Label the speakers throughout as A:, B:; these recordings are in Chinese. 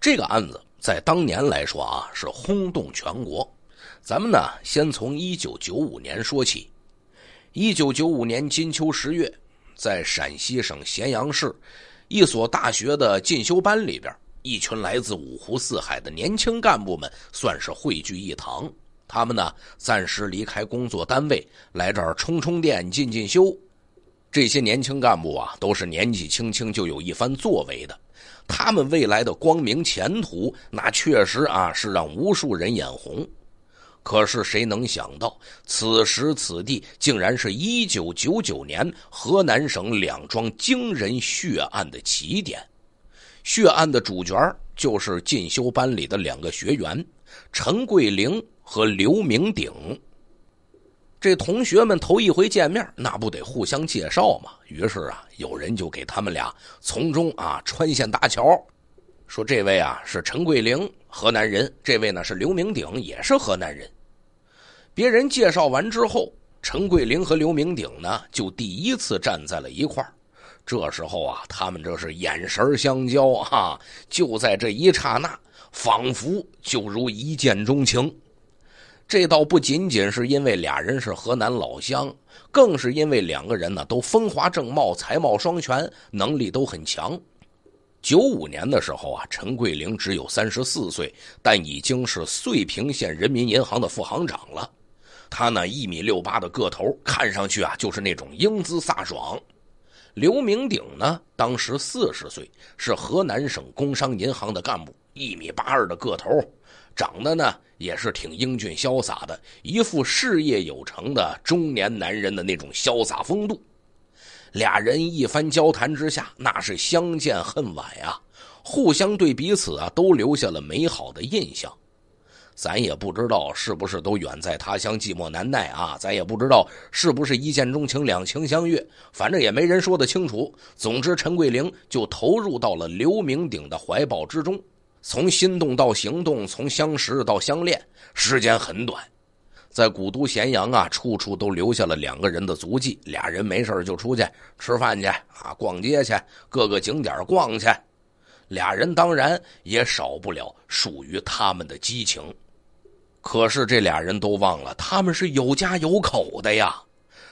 A: 这个案子在当年来说啊，是轰动全国。咱们呢，先从一九九五年说起。一九九五年金秋十月，在陕西省咸阳市一所大学的进修班里边，一群来自五湖四海的年轻干部们算是汇聚一堂。他们呢，暂时离开工作单位，来这儿充充电、进进修。这些年轻干部啊，都是年纪轻轻就有一番作为的。他们未来的光明前途，那确实啊是让无数人眼红。可是谁能想到，此时此地竟然是一九九九年河南省两桩惊人血案的起点？血案的主角就是进修班里的两个学员，陈桂玲和刘明鼎。这同学们头一回见面，那不得互相介绍嘛？于是啊，有人就给他们俩从中啊穿线搭桥，说：“这位啊是陈桂玲，河南人；这位呢是刘明鼎，也是河南人。”别人介绍完之后，陈桂玲和刘明鼎呢就第一次站在了一块儿。这时候啊，他们这是眼神相交啊，就在这一刹那，仿佛就如一见钟情。这倒不仅仅是因为俩人是河南老乡，更是因为两个人呢都风华正茂、才貌双全、能力都很强。九五年的时候啊，陈桂林只有三十四岁，但已经是遂平县人民银行的副行长了。他呢一米六八的个头，看上去啊就是那种英姿飒爽。刘明鼎呢当时四十岁，是河南省工商银行的干部，一米八二的个头。长得呢也是挺英俊潇洒的，一副事业有成的中年男人的那种潇洒风度。俩人一番交谈之下，那是相见恨晚呀，互相对彼此啊都留下了美好的印象。咱也不知道是不是都远在他乡寂寞难耐啊，咱也不知道是不是一见钟情两情相悦，反正也没人说得清楚。总之，陈桂玲就投入到了刘明鼎的怀抱之中。从心动到行动，从相识到相恋，时间很短。在古都咸阳啊，处处都留下了两个人的足迹。俩人没事就出去吃饭去啊，逛街去，各个景点逛去。俩人当然也少不了属于他们的激情。可是这俩人都忘了，他们是有家有口的呀。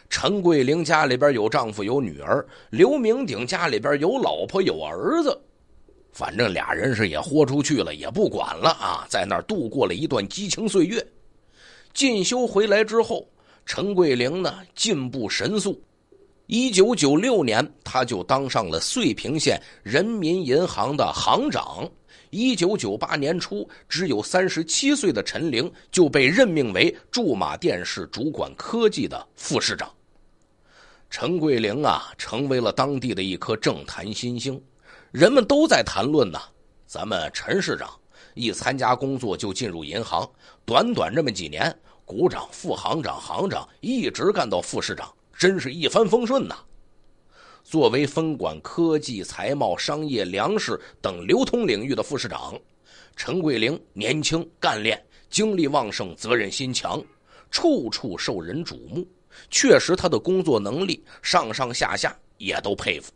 A: 陈桂玲家里边有丈夫有女儿，刘明鼎家里边有老婆有儿子。反正俩人是也豁出去了，也不管了啊，在那儿度过了一段激情岁月。进修回来之后，陈桂玲呢进步神速。一九九六年，他就当上了遂平县人民银行的行长。一九九八年初，只有三十七岁的陈玲就被任命为驻马店市主管科技的副市长。陈桂玲啊，成为了当地的一颗政坛新星。人们都在谈论呢，咱们陈市长一参加工作就进入银行，短短这么几年，股长、副行长、行长，一直干到副市长，真是一帆风顺呐。作为分管科技、财贸、商业、粮食等流通领域的副市长，陈桂林年轻、干练、精力旺盛、责任心强，处处受人瞩目。确实，他的工作能力，上上下下也都佩服。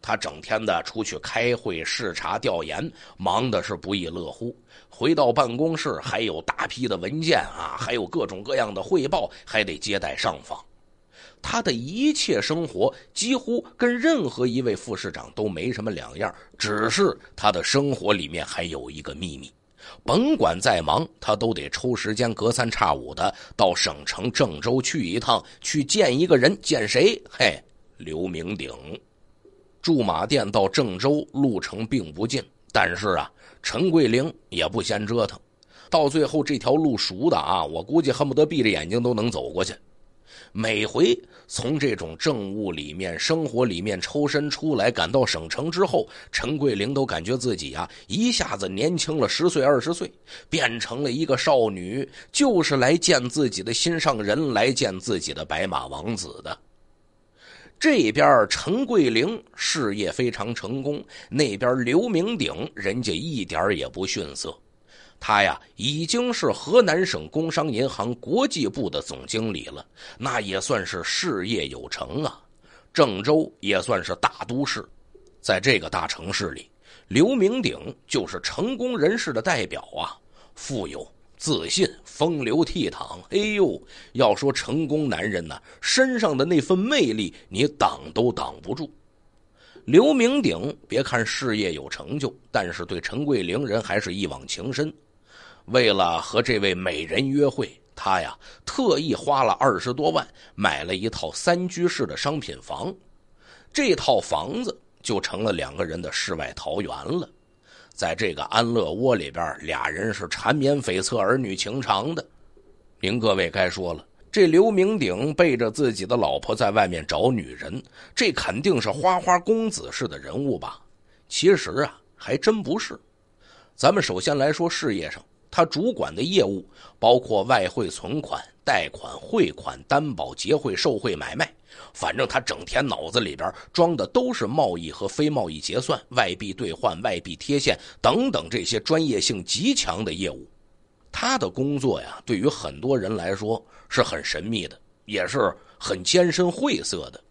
A: 他整天的出去开会、视察、调研，忙的是不亦乐乎。回到办公室，还有大批的文件啊，还有各种各样的汇报，还得接待上访。他的一切生活几乎跟任何一位副市长都没什么两样，只是他的生活里面还有一个秘密。甭管再忙，他都得抽时间，隔三差五的到省城郑州去一趟，去见一个人。见谁？嘿，刘明鼎。驻马店到郑州路程并不近，但是啊，陈桂玲也不嫌折腾。到最后这条路熟的啊，我估计恨不得闭着眼睛都能走过去。每回从这种政务里面、生活里面抽身出来，赶到省城之后，陈桂玲都感觉自己啊一下子年轻了十岁、二十岁，变成了一个少女，就是来见自己的心上人，来见自己的白马王子的。这边陈桂玲事业非常成功，那边刘明鼎人家一点也不逊色。他呀已经是河南省工商银行国际部的总经理了，那也算是事业有成啊。郑州也算是大都市，在这个大城市里，刘明鼎就是成功人士的代表啊，富有。自信、风流倜傥，哎呦，要说成功男人呢，身上的那份魅力，你挡都挡不住。刘明鼎，别看事业有成就，但是对陈桂林人还是一往情深。为了和这位美人约会，他呀特意花了二十多万买了一套三居室的商品房，这套房子就成了两个人的世外桃源了。在这个安乐窝里边，俩人是缠绵悱恻、儿女情长的。您各位该说了，这刘明鼎背着自己的老婆在外面找女人，这肯定是花花公子式的人物吧？其实啊，还真不是。咱们首先来说事业上，他主管的业务包括外汇存款、贷款、汇款、担保、结汇、受贿、买卖。反正他整天脑子里边装的都是贸易和非贸易结算、外币兑换、外币贴现等等这些专业性极强的业务。他的工作呀，对于很多人来说是很神秘的，也是很艰深晦涩的。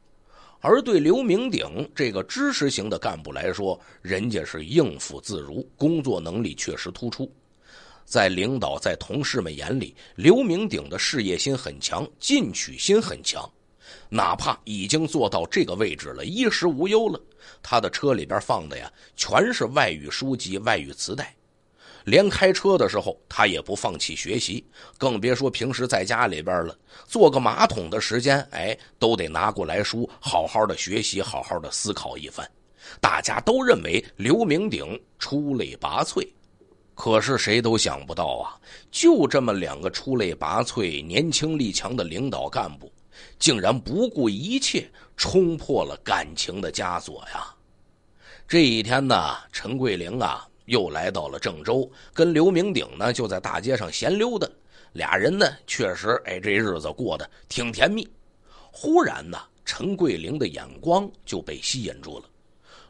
A: 而对刘明鼎这个知识型的干部来说，人家是应付自如，工作能力确实突出。在领导、在同事们眼里，刘明鼎的事业心很强，进取心很强。哪怕已经坐到这个位置了，衣食无忧了，他的车里边放的呀，全是外语书籍、外语磁带，连开车的时候他也不放弃学习，更别说平时在家里边了。坐个马桶的时间，哎，都得拿过来书，好好的学习，好好的思考一番。大家都认为刘明鼎出类拔萃，可是谁都想不到啊，就这么两个出类拔萃、年轻力强的领导干部。竟然不顾一切冲破了感情的枷锁呀！这一天呢，陈桂玲啊又来到了郑州，跟刘明鼎呢就在大街上闲溜达。俩人呢确实哎，这日子过得挺甜蜜。忽然呢，陈桂玲的眼光就被吸引住了，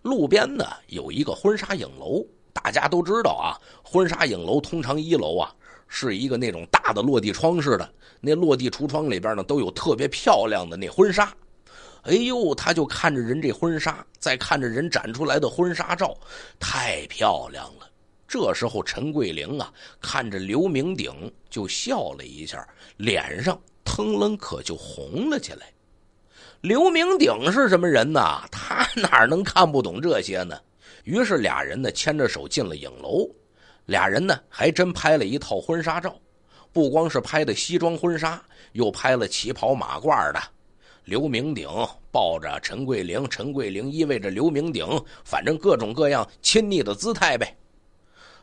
A: 路边呢有一个婚纱影楼。大家都知道啊，婚纱影楼通常一楼啊。是一个那种大的落地窗似的，那落地橱窗里边呢都有特别漂亮的那婚纱，哎呦，他就看着人这婚纱，再看着人展出来的婚纱照，太漂亮了。这时候陈桂玲啊，看着刘明鼎就笑了一下，脸上腾楞可就红了起来。刘明鼎是什么人呐？他哪能看不懂这些呢？于是俩人呢牵着手进了影楼。俩人呢还真拍了一套婚纱照，不光是拍的西装婚纱，又拍了旗袍马褂的。刘明鼎抱着陈桂玲，陈桂玲依偎着刘明鼎，反正各种各样亲昵的姿态呗。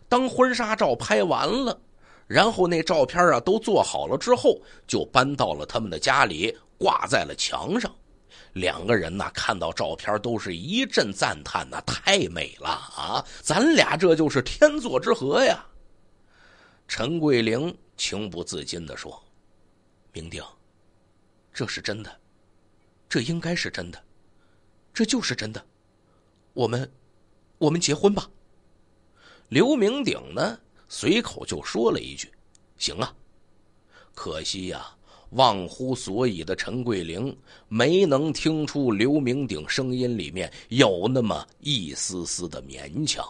A: 当婚纱照拍完了，然后那照片啊都做好了之后，就搬到了他们的家里，挂在了墙上。两个人呐，看到照片都是一阵赞叹呐，太美了啊！咱俩这就是天作之合呀。陈桂玲情不自禁的说：“明鼎，这是真的，这应该是真的，这就是真的，我们，我们结婚吧。”刘明鼎呢，随口就说了一句：“行啊，可惜呀。”忘乎所以的陈桂玲没能听出刘明鼎声音里面有那么一丝丝的勉强。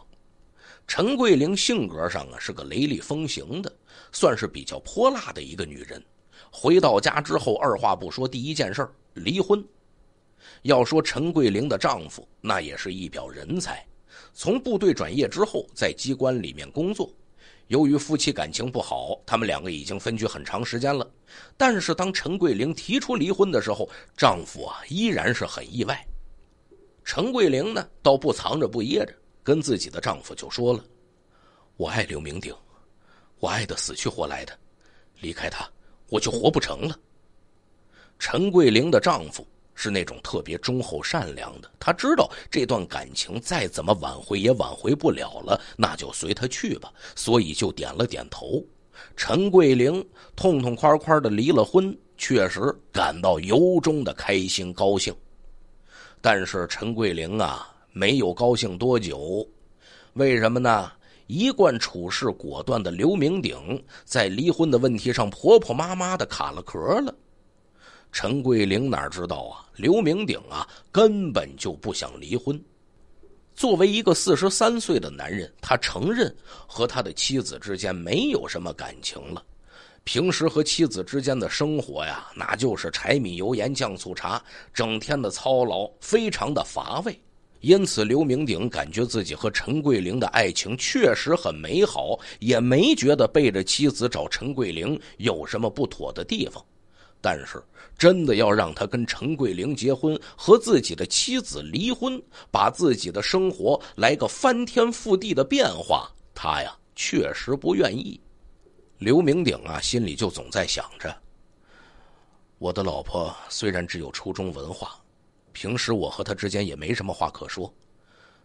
A: 陈桂玲性格上啊是个雷厉风行的，算是比较泼辣的一个女人。回到家之后，二话不说，第一件事离婚。要说陈桂玲的丈夫，那也是一表人才。从部队转业之后，在机关里面工作。由于夫妻感情不好，他们两个已经分居很长时间了。但是当陈桂玲提出离婚的时候，丈夫啊依然是很意外。陈桂玲呢倒不藏着不掖着，跟自己的丈夫就说了：“我爱刘明鼎，我爱得死去活来的，离开他我就活不成了。”陈桂玲的丈夫。是那种特别忠厚善良的，他知道这段感情再怎么挽回也挽回不了了，那就随他去吧，所以就点了点头。陈桂玲痛痛快快的离了婚，确实感到由衷的开心高兴。但是陈桂玲啊，没有高兴多久，为什么呢？一贯处事果断的刘明鼎在离婚的问题上婆婆妈妈的卡了壳了。陈桂玲哪知道啊？刘明鼎啊，根本就不想离婚。作为一个四十三岁的男人，他承认和他的妻子之间没有什么感情了。平时和妻子之间的生活呀，那就是柴米油盐酱醋茶，整天的操劳，非常的乏味。因此，刘明鼎感觉自己和陈桂玲的爱情确实很美好，也没觉得背着妻子找陈桂玲有什么不妥的地方。但是，真的要让他跟陈桂玲结婚，和自己的妻子离婚，把自己的生活来个翻天覆地的变化，他呀确实不愿意。刘明鼎啊，心里就总在想着：我的老婆虽然只有初中文化，平时我和她之间也没什么话可说，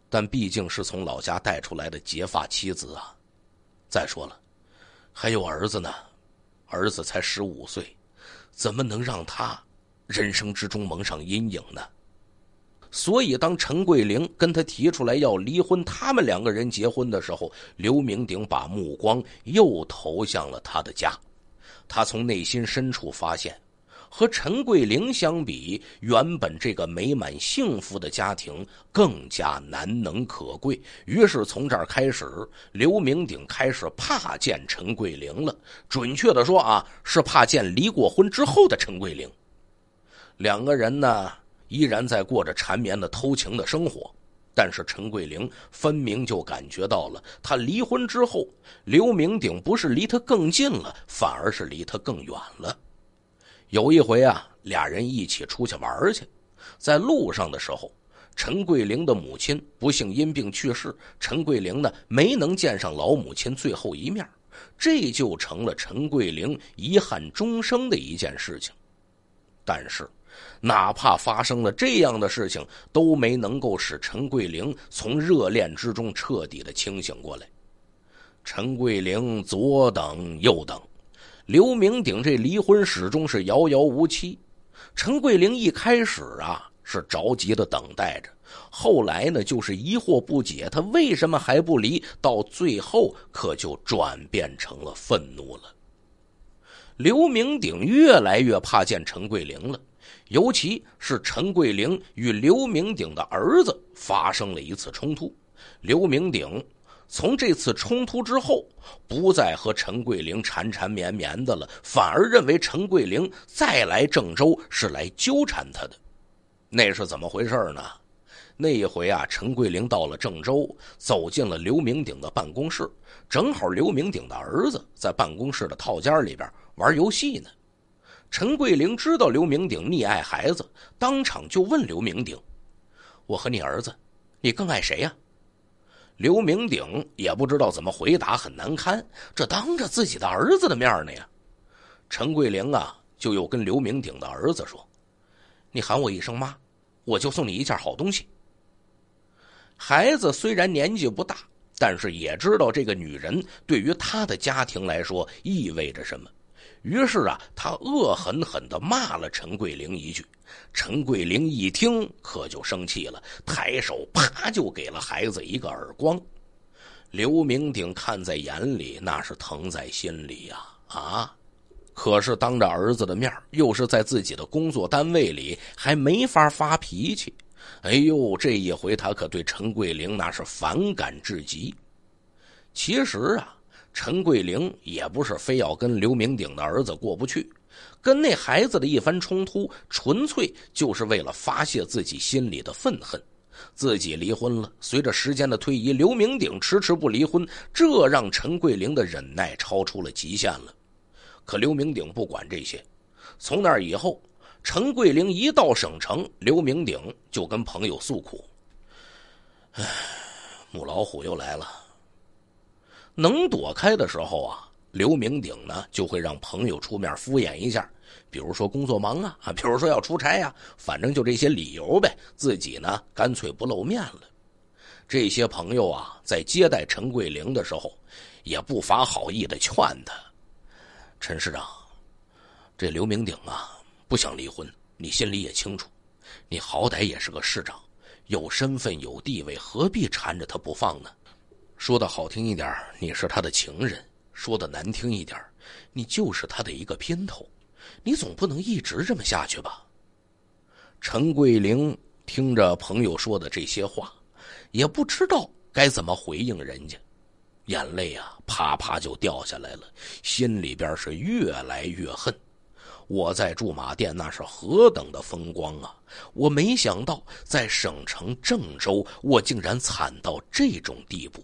A: 但毕竟是从老家带出来的结发妻子啊。再说了，还有儿子呢，儿子才十五岁。怎么能让他人生之中蒙上阴影呢？所以，当陈桂玲跟他提出来要离婚，他们两个人结婚的时候，刘明鼎把目光又投向了他的家。他从内心深处发现。和陈桂林相比，原本这个美满幸福的家庭更加难能可贵。于是从这儿开始，刘明鼎开始怕见陈桂林了。准确的说啊，是怕见离过婚之后的陈桂林。两个人呢，依然在过着缠绵的偷情的生活。但是陈桂玲分明就感觉到了，他离婚之后，刘明鼎不是离他更近了，反而是离他更远了。有一回啊，俩人一起出去玩去，在路上的时候，陈桂林的母亲不幸因病去世，陈桂林呢没能见上老母亲最后一面，这就成了陈桂林遗憾终生的一件事情。但是，哪怕发生了这样的事情，都没能够使陈桂林从热恋之中彻底的清醒过来。陈桂林左等右等。刘明鼎这离婚始终是遥遥无期，陈桂玲一开始啊是着急的等待着，后来呢就是疑惑不解，他为什么还不离，到最后可就转变成了愤怒了。刘明鼎越来越怕见陈桂玲了，尤其是陈桂玲与刘明鼎的儿子发生了一次冲突，刘明鼎。从这次冲突之后，不再和陈桂林缠缠绵绵的了，反而认为陈桂林再来郑州是来纠缠他的。那是怎么回事呢？那一回啊，陈桂林到了郑州，走进了刘明鼎的办公室，正好刘明鼎的儿子在办公室的套间里边玩游戏呢。陈桂林知道刘明鼎溺爱孩子，当场就问刘明鼎：“我和你儿子，你更爱谁呀？”刘明鼎也不知道怎么回答，很难堪。这当着自己的儿子的面呢呀！陈桂玲啊，就又跟刘明鼎的儿子说：“你喊我一声妈，我就送你一件好东西。”孩子虽然年纪不大，但是也知道这个女人对于他的家庭来说意味着什么。于是啊，他恶狠狠地骂了陈桂玲一句。陈桂玲一听，可就生气了，抬手啪就给了孩子一个耳光。刘明鼎看在眼里，那是疼在心里呀啊！可是当着儿子的面又是在自己的工作单位里，还没法发脾气。哎呦，这一回他可对陈桂玲那是反感至极。其实啊。陈桂玲也不是非要跟刘明鼎的儿子过不去，跟那孩子的一番冲突，纯粹就是为了发泄自己心里的愤恨。自己离婚了，随着时间的推移，刘明鼎迟迟不离婚，这让陈桂玲的忍耐超出了极限了。可刘明鼎不管这些，从那以后，陈桂玲一到省城，刘明鼎就跟朋友诉苦：“哎，母老虎又来了。”能躲开的时候啊，刘明鼎呢就会让朋友出面敷衍一下，比如说工作忙啊，啊，比如说要出差呀，反正就这些理由呗。自己呢干脆不露面了。这些朋友啊，在接待陈桂林的时候，也不乏好意的劝他：“陈市长，这刘明鼎啊不想离婚，你心里也清楚，你好歹也是个市长，有身份有地位，何必缠着他不放呢？”说的好听一点，你是他的情人；说的难听一点，你就是他的一个姘头。你总不能一直这么下去吧？陈桂玲听着朋友说的这些话，也不知道该怎么回应人家，眼泪啊啪啪就掉下来了，心里边是越来越恨。我在驻马店那是何等的风光啊！我没想到在省城郑州，我竟然惨到这种地步。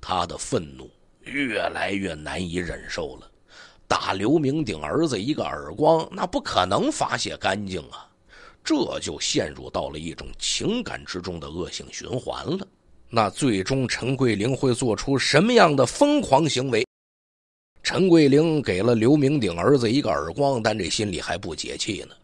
A: 他的愤怒越来越难以忍受了，打刘明鼎儿子一个耳光，那不可能发泄干净啊，这就陷入到了一种情感之中的恶性循环了。那最终陈桂林会做出什么样的疯狂行为？陈桂玲给了刘明鼎儿子一个耳光，但这心里还不解气呢。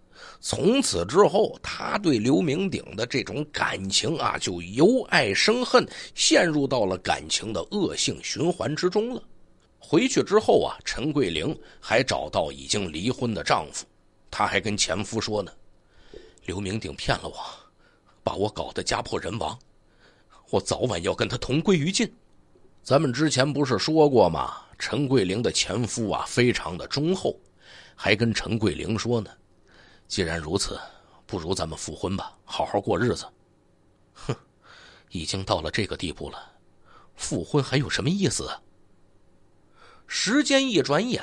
A: 从此之后，他对刘明鼎的这种感情啊，就由爱生恨，陷入到了感情的恶性循环之中了。回去之后啊，陈桂玲还找到已经离婚的丈夫，她还跟前夫说呢：“刘明鼎骗了我，把我搞得家破人亡，我早晚要跟他同归于尽。”咱们之前不是说过吗？陈桂玲的前夫啊，非常的忠厚，还跟陈桂玲说呢。既然如此，不如咱们复婚吧，好好过日子。哼，已经到了这个地步了，复婚还有什么意思？时间一转眼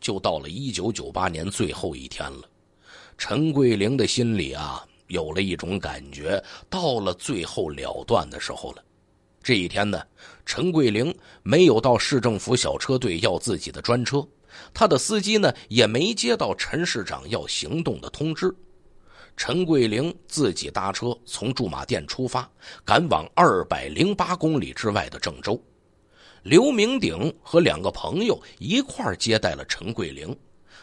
A: 就到了一九九八年最后一天了，陈桂玲的心里啊有了一种感觉，到了最后了断的时候了。这一天呢，陈桂玲没有到市政府小车队要自己的专车。他的司机呢也没接到陈市长要行动的通知，陈桂林自己搭车从驻马店出发，赶往二百零八公里之外的郑州。刘明鼎和两个朋友一块接待了陈桂林，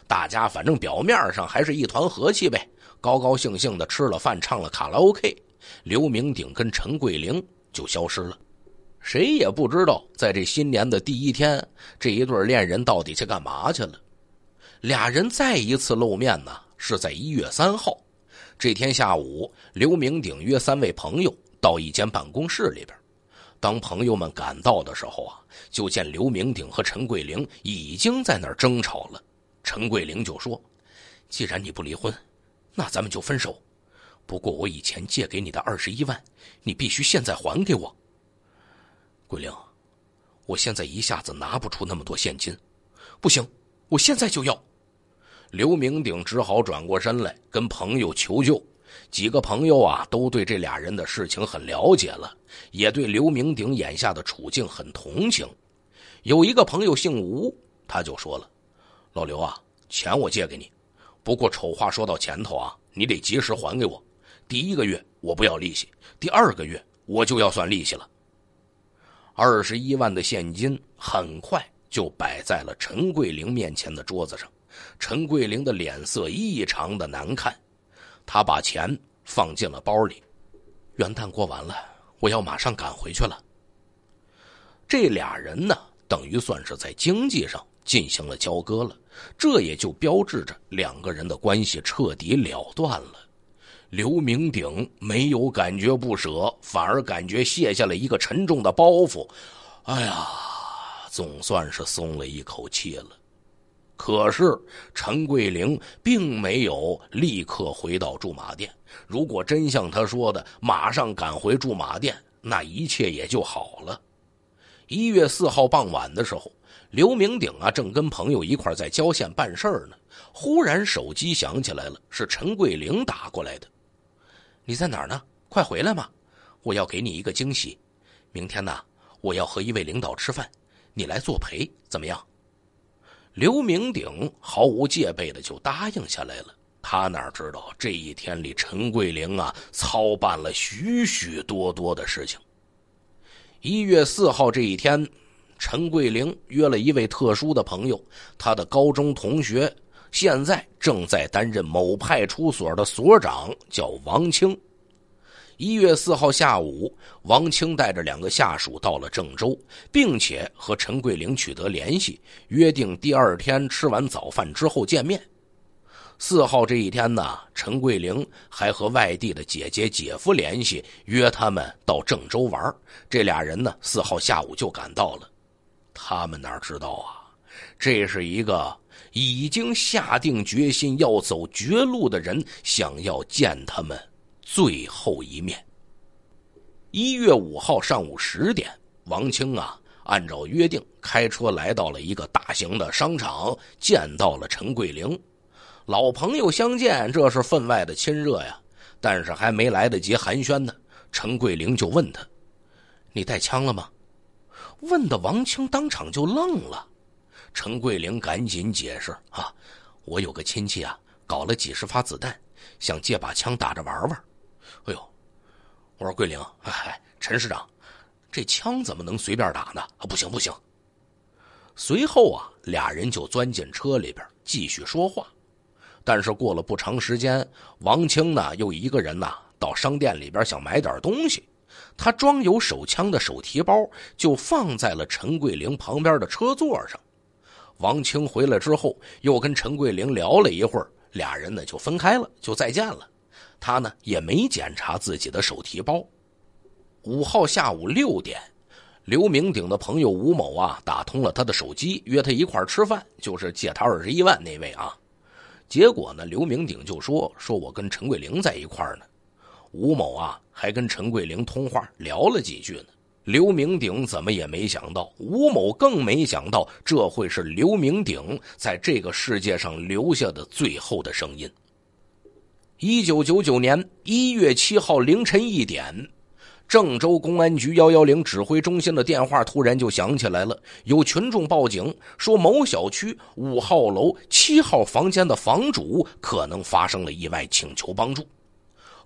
A: 大家反正表面上还是一团和气呗，高高兴兴的吃了饭，唱了卡拉 OK。刘明鼎跟陈桂林就消失了。谁也不知道，在这新年的第一天，这一对恋人到底去干嘛去了。俩人再一次露面呢，是在一月三号。这天下午，刘明鼎约三位朋友到一间办公室里边。当朋友们赶到的时候啊，就见刘明鼎和陈桂玲已经在那儿争吵了。陈桂玲就说：“既然你不离婚，那咱们就分手。不过我以前借给你的二十一万，你必须现在还给我。”桂玲，我现在一下子拿不出那么多现金，不行，我现在就要。刘明鼎只好转过身来跟朋友求救。几个朋友啊，都对这俩人的事情很了解了，也对刘明鼎眼下的处境很同情。有一个朋友姓吴，他就说了：“老刘啊，钱我借给你，不过丑话说到前头啊，你得及时还给我。第一个月我不要利息，第二个月我就要算利息了。”二十一万的现金很快就摆在了陈桂林面前的桌子上，陈桂林的脸色异常的难看，他把钱放进了包里。元旦过完了，我要马上赶回去了。这俩人呢，等于算是在经济上进行了交割了，这也就标志着两个人的关系彻底了断了。刘明鼎没有感觉不舍，反而感觉卸下了一个沉重的包袱。哎呀，总算是松了一口气了。可是陈桂玲并没有立刻回到驻马店。如果真像他说的，马上赶回驻马店，那一切也就好了。一月四号傍晚的时候，刘明鼎啊，正跟朋友一块在郊县办事儿呢，忽然手机响起来了，是陈桂玲打过来的。你在哪儿呢？快回来嘛！我要给你一个惊喜。明天呢，我要和一位领导吃饭，你来作陪，怎么样？刘明鼎毫无戒备的就答应下来了。他哪知道这一天里，陈桂玲啊操办了许许多多的事情。一月四号这一天，陈桂玲约了一位特殊的朋友，他的高中同学。现在正在担任某派出所的所长，叫王清。一月四号下午，王清带着两个下属到了郑州，并且和陈桂玲取得联系，约定第二天吃完早饭之后见面。四号这一天呢，陈桂玲还和外地的姐姐姐夫联系，约他们到郑州玩。这俩人呢，四号下午就赶到了。他们哪知道啊？这是一个已经下定决心要走绝路的人，想要见他们最后一面。一月五号上午十点，王青啊，按照约定开车来到了一个大型的商场，见到了陈桂玲。老朋友相见，这是分外的亲热呀。但是还没来得及寒暄呢，陈桂玲就问他：“你带枪了吗？”问的王青当场就愣了。陈桂玲赶紧解释：“啊，我有个亲戚啊，搞了几十发子弹，想借把枪打着玩玩。”哎呦，我说桂玲，陈师长，这枪怎么能随便打呢？不行不行。随后啊，俩人就钻进车里边继续说话。但是过了不长时间，王清呢又一个人呐到商店里边想买点东西。他装有手枪的手提包就放在了陈桂玲旁边的车座上。王清回来之后，又跟陈桂林聊了一会儿，俩人呢就分开了，就再见了。他呢也没检查自己的手提包。五号下午六点，刘明鼎的朋友吴某啊打通了他的手机，约他一块吃饭，就是借他二十一万那位啊。结果呢，刘明鼎就说：“说我跟陈桂林在一块呢。”吴某啊还跟陈桂林通话聊了几句呢。刘明鼎怎么也没想到，吴某更没想到，这会是刘明鼎在这个世界上留下的最后的声音。一九九九年一月七号凌晨一点，郑州公安局幺幺零指挥中心的电话突然就响起来了，有群众报警说某小区五号楼七号房间的房主可能发生了意外，请求帮助。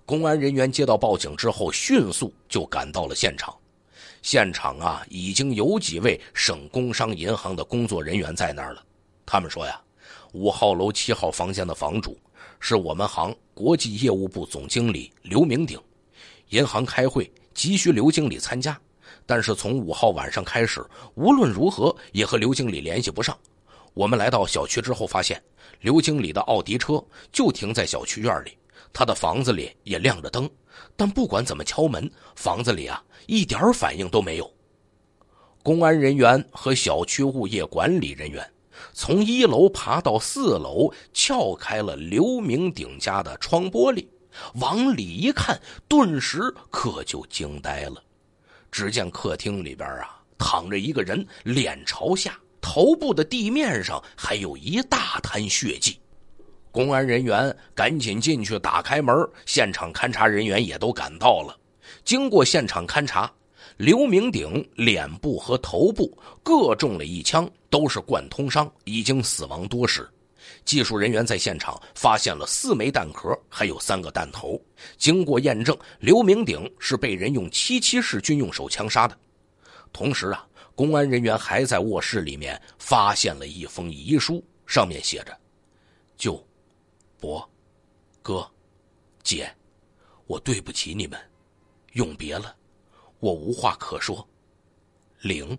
A: 公安人员接到报警之后，迅速就赶到了现场。现场啊，已经有几位省工商银行的工作人员在那儿了。他们说呀，五号楼七号房间的房主是我们行国际业务部总经理刘明鼎，银行开会急需刘经理参加，但是从五号晚上开始，无论如何也和刘经理联系不上。我们来到小区之后，发现刘经理的奥迪车就停在小区院里。他的房子里也亮着灯，但不管怎么敲门，房子里啊一点反应都没有。公安人员和小区物业管理人员从一楼爬到四楼，撬开了刘明鼎家的窗玻璃，往里一看，顿时可就惊呆了。只见客厅里边啊躺着一个人，脸朝下，头部的地面上还有一大滩血迹。公安人员赶紧进去打开门，现场勘查人员也都赶到了。经过现场勘查，刘明鼎脸部和头部各中了一枪，都是贯通伤，已经死亡多时。技术人员在现场发现了四枚弹壳，还有三个弹头。经过验证，刘明鼎是被人用七七式军用手枪杀的。同时啊，公安人员还在卧室里面发现了一封遗书，上面写着：“就。”我，哥，姐，我对不起你们，永别了，我无话可说。零，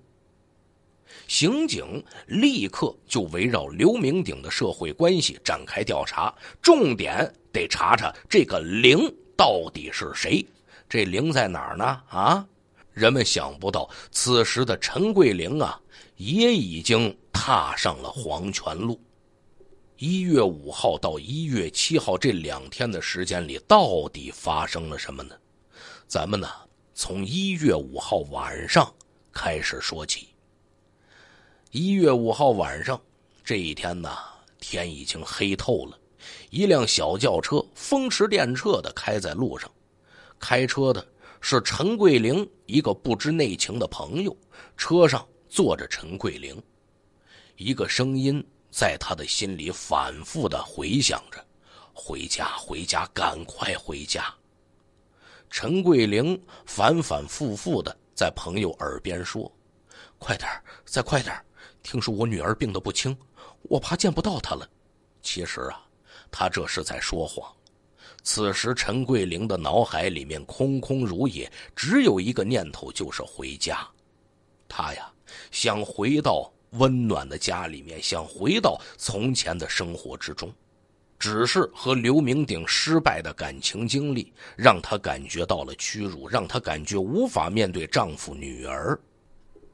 A: 刑警立刻就围绕刘明鼎的社会关系展开调查，重点得查查这个零到底是谁，这零在哪儿呢？啊，人们想不到，此时的陈桂林啊，也已经踏上了黄泉路。一月五号到一月七号这两天的时间里，到底发生了什么呢？咱们呢，从一月五号晚上开始说起。一月五号晚上，这一天呢，天已经黑透了。一辆小轿车风驰电掣的开在路上，开车的是陈桂林。一个不知内情的朋友，车上坐着陈桂林。一个声音。在他的心里反复的回想着：“回家，回家，赶快回家。”陈桂玲反反复复的在朋友耳边说：“快点，再快点！听说我女儿病得不轻，我怕见不到她了。”其实啊，他这是在说谎。此时，陈桂玲的脑海里面空空如也，只有一个念头就是回家。他呀，想回到。温暖的家里面，想回到从前的生活之中，只是和刘明鼎失败的感情经历，让她感觉到了屈辱，让她感觉无法面对丈夫、女儿。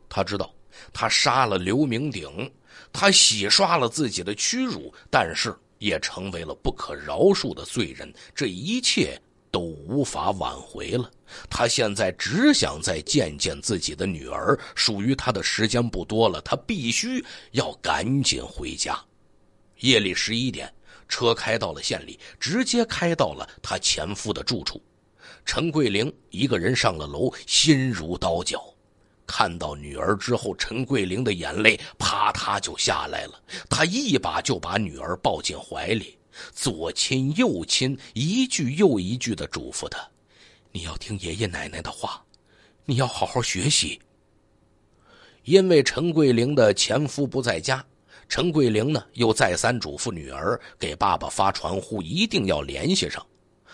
A: 她知道，她杀了刘明鼎，她洗刷了自己的屈辱，但是也成为了不可饶恕的罪人。这一切。都无法挽回了。他现在只想再见见自己的女儿，属于他的时间不多了，他必须要赶紧回家。夜里十一点，车开到了县里，直接开到了他前夫的住处。陈桂玲一个人上了楼，心如刀绞。看到女儿之后，陈桂玲的眼泪啪嗒就下来了，她一把就把女儿抱进怀里。左亲右亲，一句又一句的嘱咐他：“你要听爷爷奶奶的话，你要好好学习。”因为陈桂玲的前夫不在家，陈桂玲呢又再三嘱咐女儿给爸爸发传呼，一定要联系上。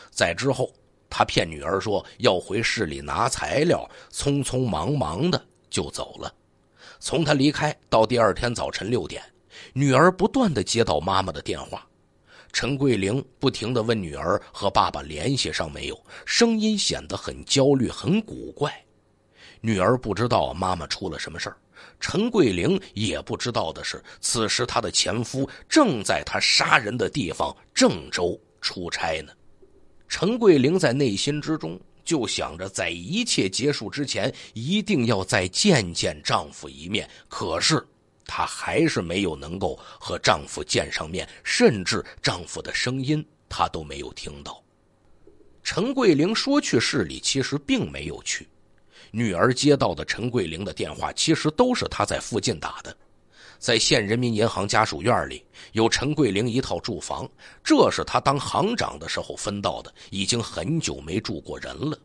A: 在之后，他骗女儿说要回市里拿材料，匆匆忙忙的就走了。从他离开到第二天早晨六点，女儿不断的接到妈妈的电话。陈桂玲不停的问女儿和爸爸联系上没有，声音显得很焦虑、很古怪。女儿不知道妈妈出了什么事儿，陈桂玲也不知道的是，此时她的前夫正在她杀人的地方郑州出差呢。陈桂玲在内心之中就想着，在一切结束之前，一定要再见见丈夫一面。可是。她还是没有能够和丈夫见上面，甚至丈夫的声音她都没有听到。陈桂玲说去市里，其实并没有去。女儿接到的陈桂玲的电话，其实都是她在附近打的。在县人民银行家属院里有陈桂玲一套住房，这是她当行长的时候分到的，已经很久没住过人了。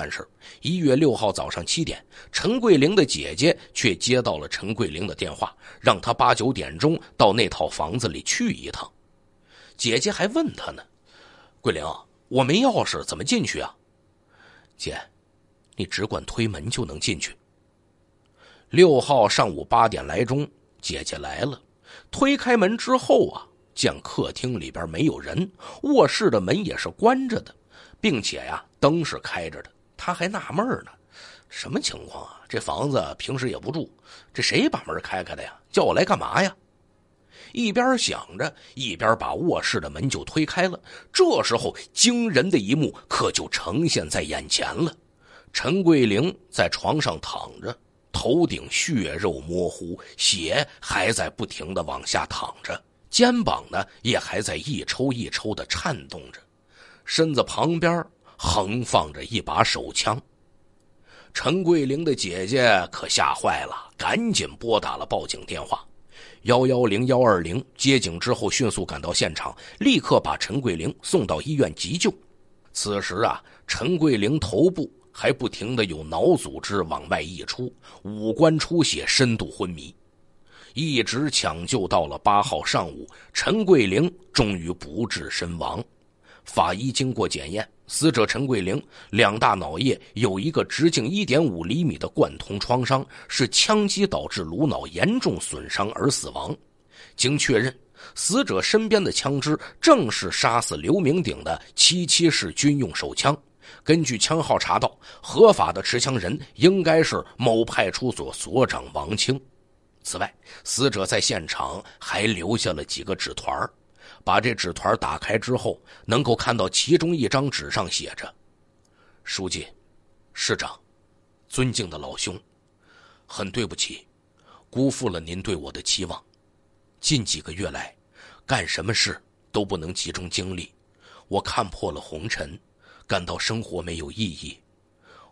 A: 但是，一月六号早上七点，陈桂玲的姐姐却接到了陈桂玲的电话，让她八九点钟到那套房子里去一趟。姐姐还问她呢：“桂玲，我没钥匙，怎么进去啊？”“姐，你只管推门就能进去。”六号上午八点来钟，姐姐来了，推开门之后啊，见客厅里边没有人，卧室的门也是关着的，并且呀，灯是开着的。他还纳闷呢，什么情况啊？这房子平时也不住，这谁把门开开的呀？叫我来干嘛呀？一边想着，一边把卧室的门就推开了。这时候，惊人的一幕可就呈现在眼前了：陈桂玲在床上躺着，头顶血肉模糊，血还在不停的往下淌着，肩膀呢也还在一抽一抽的颤动着，身子旁边。横放着一把手枪，陈桂玲的姐姐可吓坏了，赶紧拨打了报警电话，幺幺零幺二零接警之后，迅速赶到现场，立刻把陈桂玲送到医院急救。此时啊，陈桂玲头部还不停的有脑组织往外溢出，五官出血，深度昏迷，一直抢救到了八号上午，陈桂玲终于不治身亡。法医经过检验。死者陈桂玲两大脑叶有一个直径一点五厘米的贯通创伤，是枪击导致颅脑严重损伤而死亡。经确认，死者身边的枪支正是杀死刘明鼎的七七式军用手枪。根据枪号查到，合法的持枪人应该是某派出所所长王清。此外，死者在现场还留下了几个纸团儿。把这纸团打开之后，能够看到其中一张纸上写着：“书记、市长、尊敬的老兄，很对不起，辜负了您对我的期望。近几个月来，干什么事都不能集中精力。我看破了红尘，感到生活没有意义。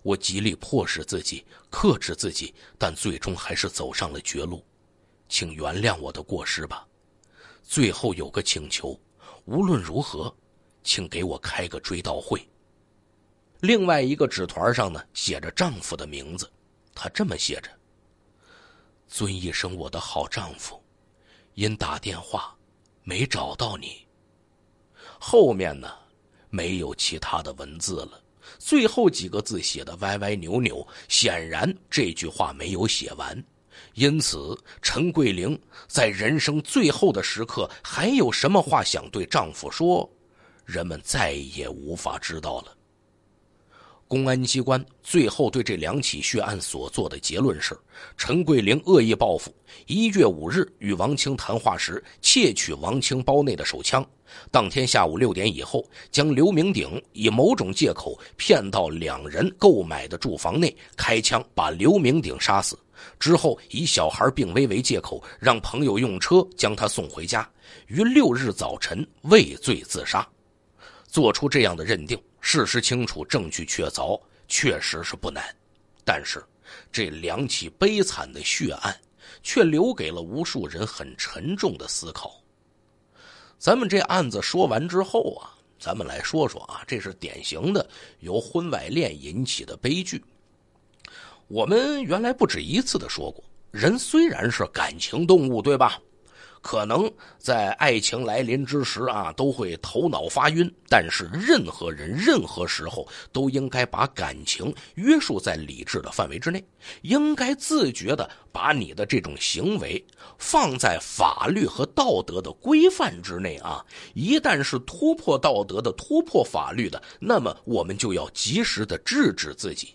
A: 我极力迫使自己，克制自己，但最终还是走上了绝路。请原谅我的过失吧。”最后有个请求，无论如何，请给我开个追悼会。另外一个纸团上呢写着丈夫的名字，他这么写着：“尊一声我的好丈夫，因打电话没找到你。”后面呢没有其他的文字了，最后几个字写的歪歪扭扭，显然这句话没有写完。因此，陈桂玲在人生最后的时刻还有什么话想对丈夫说，人们再也无法知道了。公安机关最后对这两起血案所做的结论是：陈桂玲恶意报复，一月五日与王清谈话时窃取王清包内的手枪。当天下午六点以后，将刘明鼎以某种借口骗到两人购买的住房内，开枪把刘明鼎杀死，之后以小孩病危为借口，让朋友用车将他送回家，于六日早晨畏罪自杀。做出这样的认定，事实清楚，证据确凿，确实是不难。但是，这两起悲惨的血案，却留给了无数人很沉重的思考。咱们这案子说完之后啊，咱们来说说啊，这是典型的由婚外恋引起的悲剧。我们原来不止一次的说过，人虽然是感情动物，对吧？可能在爱情来临之时啊，都会头脑发晕。但是任何人、任何时候都应该把感情约束在理智的范围之内，应该自觉的把你的这种行为放在法律和道德的规范之内啊！一旦是突破道德的、突破法律的，那么我们就要及时的制止自己。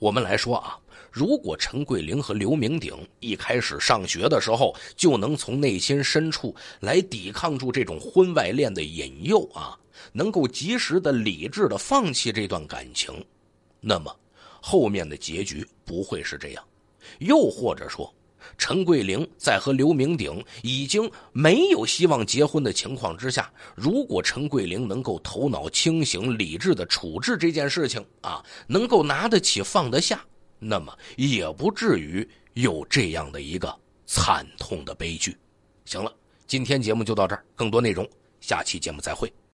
A: 我们来说啊。如果陈桂林和刘明鼎一开始上学的时候就能从内心深处来抵抗住这种婚外恋的引诱啊，能够及时的理智的放弃这段感情，那么后面的结局不会是这样。又或者说，陈桂林在和刘明鼎已经没有希望结婚的情况之下，如果陈桂林能够头脑清醒、理智的处置这件事情啊，能够拿得起放得下。那么也不至于有这样的一个惨痛的悲剧。行了，今天节目就到这儿，更多内容下期节目再会。